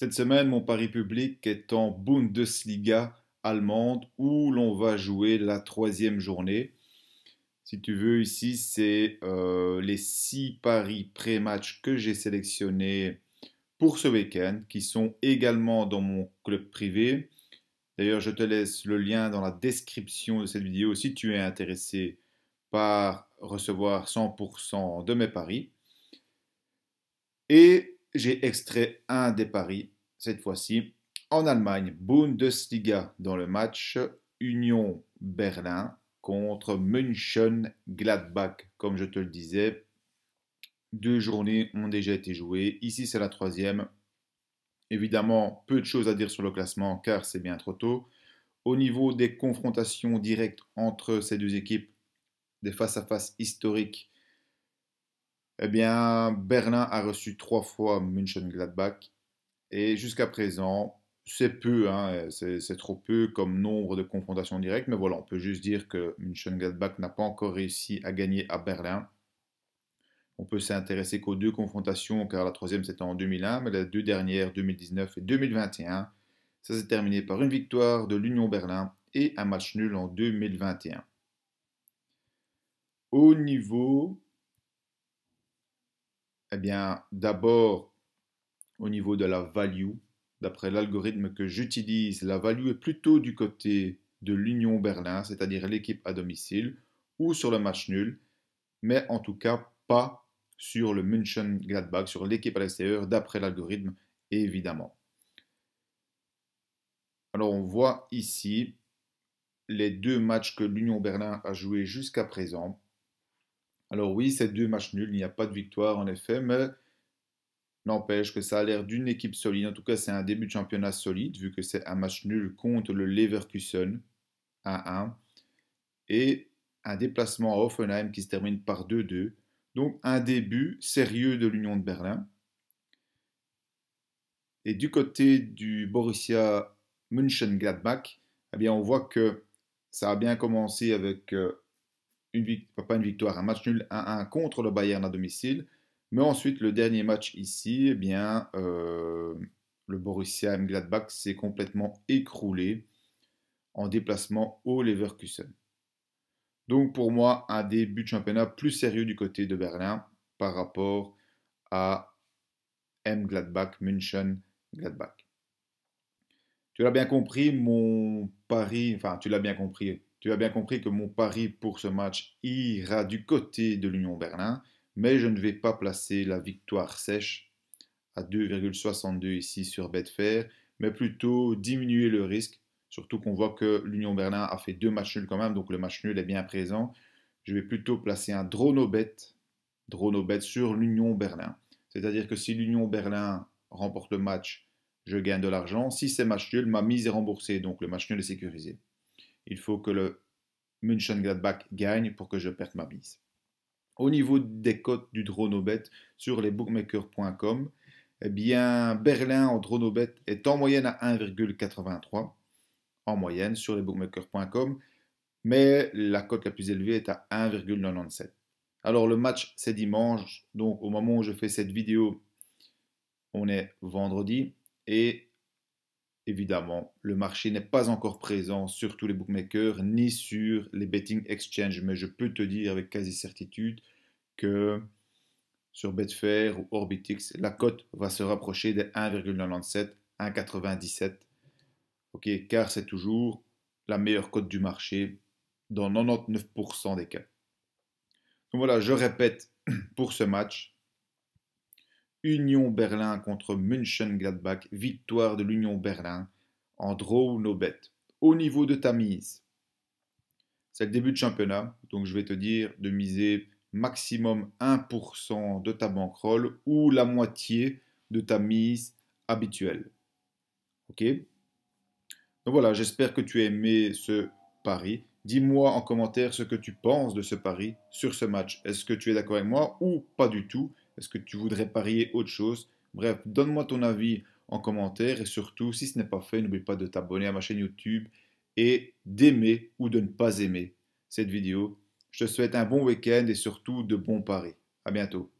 Cette semaine, mon pari public est en Bundesliga allemande où l'on va jouer la troisième journée. Si tu veux, ici, c'est euh, les six paris pré-match que j'ai sélectionnés pour ce week-end, qui sont également dans mon club privé. D'ailleurs, je te laisse le lien dans la description de cette vidéo si tu es intéressé par recevoir 100% de mes paris. Et j'ai extrait un des paris, cette fois-ci. En Allemagne, Bundesliga dans le match Union Berlin contre München Gladbach. Comme je te le disais, deux journées ont déjà été jouées. Ici, c'est la troisième. Évidemment, peu de choses à dire sur le classement car c'est bien trop tôt. Au niveau des confrontations directes entre ces deux équipes, des face-à-face -face historiques, eh bien, Berlin a reçu trois fois München-Gladbach et jusqu'à présent, c'est peu, hein, c'est trop peu comme nombre de confrontations directes, mais voilà, on peut juste dire que München-Gladbach n'a pas encore réussi à gagner à Berlin. On peut s'intéresser qu'aux deux confrontations, car la troisième c'était en 2001, mais les deux dernières, 2019 et 2021, ça s'est terminé par une victoire de l'Union Berlin et un match nul en 2021. Au niveau eh bien, d'abord, au niveau de la value, d'après l'algorithme que j'utilise, la value est plutôt du côté de l'Union Berlin, c'est-à-dire l'équipe à domicile, ou sur le match nul, mais en tout cas pas sur le München Gladbach, sur l'équipe à l'extérieur, d'après l'algorithme, évidemment. Alors on voit ici les deux matchs que l'Union Berlin a joués jusqu'à présent. Alors oui, c'est deux matchs nuls, il n'y a pas de victoire en effet, mais n'empêche que ça a l'air d'une équipe solide. En tout cas, c'est un début de championnat solide, vu que c'est un match nul contre le Leverkusen à 1 et un déplacement à Hoffenheim qui se termine par 2-2. Donc un début sérieux de l'Union de Berlin. Et du côté du Borussia Mönchengladbach, eh bien on voit que ça a bien commencé avec euh, pas une victoire, un match nul 1-1 contre le Bayern à domicile. Mais ensuite, le dernier match ici, eh bien, euh, le Borussia Gladbach s'est complètement écroulé en déplacement au Leverkusen. Donc pour moi, un début de championnat plus sérieux du côté de Berlin par rapport à M. Gladbach, München, Gladbach. Tu l'as bien compris, mon pari, enfin tu l'as bien compris, tu as bien compris que mon pari pour ce match ira du côté de l'Union Berlin, mais je ne vais pas placer la victoire sèche à 2,62 ici sur Betfair, mais plutôt diminuer le risque, surtout qu'on voit que l'Union Berlin a fait deux matchs nuls quand même, donc le match nul est bien présent. Je vais plutôt placer un drone au drone bet sur l'Union Berlin. C'est-à-dire que si l'Union Berlin remporte le match, je gagne de l'argent. Si c'est match nul, ma mise est remboursée, donc le match nul est sécurisé. Il faut que le München-Gladbach gagne pour que je perde ma mise. Au niveau des cotes du Dronobet sur les bookmakers.com, eh bien, Berlin en Dronobet est en moyenne à 1,83 en moyenne sur les bookmakers.com, mais la cote la plus élevée est à 1,97. Alors le match c'est dimanche, donc au moment où je fais cette vidéo, on est vendredi et évidemment, le marché n'est pas encore présent sur tous les bookmakers ni sur les betting exchanges, mais je peux te dire avec quasi certitude que sur Betfair ou Orbitix, la cote va se rapprocher des 1,97, 1,97. OK, car c'est toujours la meilleure cote du marché dans 99% des cas. Donc voilà, je répète pour ce match, Union Berlin contre München-Gladbach, victoire de l'Union Berlin en draw no bet. Au niveau de ta mise, c'est le début de championnat, donc je vais te dire de miser maximum 1% de ta bankroll ou la moitié de ta mise habituelle. Ok Donc voilà, j'espère que tu as aimé ce pari. Dis-moi en commentaire ce que tu penses de ce pari sur ce match. Est-ce que tu es d'accord avec moi ou pas du tout est-ce que tu voudrais parier autre chose Bref, donne-moi ton avis en commentaire et surtout, si ce n'est pas fait, n'oublie pas de t'abonner à ma chaîne YouTube et d'aimer ou de ne pas aimer cette vidéo. Je te souhaite un bon week-end et surtout de bons paris. À bientôt.